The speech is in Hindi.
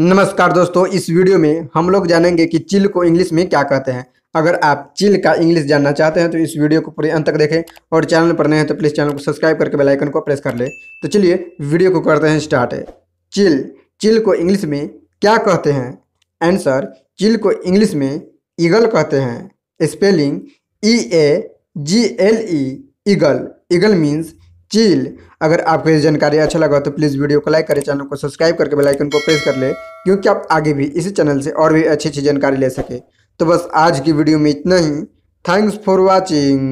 नमस्कार दोस्तों इस वीडियो में हम लोग जानेंगे कि चिल को इंग्लिश में क्या कहते हैं अगर आप चिल का इंग्लिश जानना चाहते हैं तो इस वीडियो को पूरे अंत तक देखें और चैनल पर नए हैं तो प्लीज़ चैनल को सब्सक्राइब करके बेल आइकन को प्रेस कर ले तो चलिए वीडियो को करते हैं स्टार्ट है। चिल चिल को इंग्लिश में क्या कहते हैं आंसर चिल को इंग्लिश में ईगल कहते हैं spelling E A G L E eagle eagle means चील अगर आपको ये जानकारी अच्छा लगा तो प्लीज़ वीडियो को लाइक करें चैनल को सब्सक्राइब करके बेल आइकन को प्रेस कर ले क्योंकि आप आगे भी इसी चैनल से और भी अच्छी अच्छी जानकारी ले सके तो बस आज की वीडियो में इतना ही थैंक्स फॉर वॉचिंग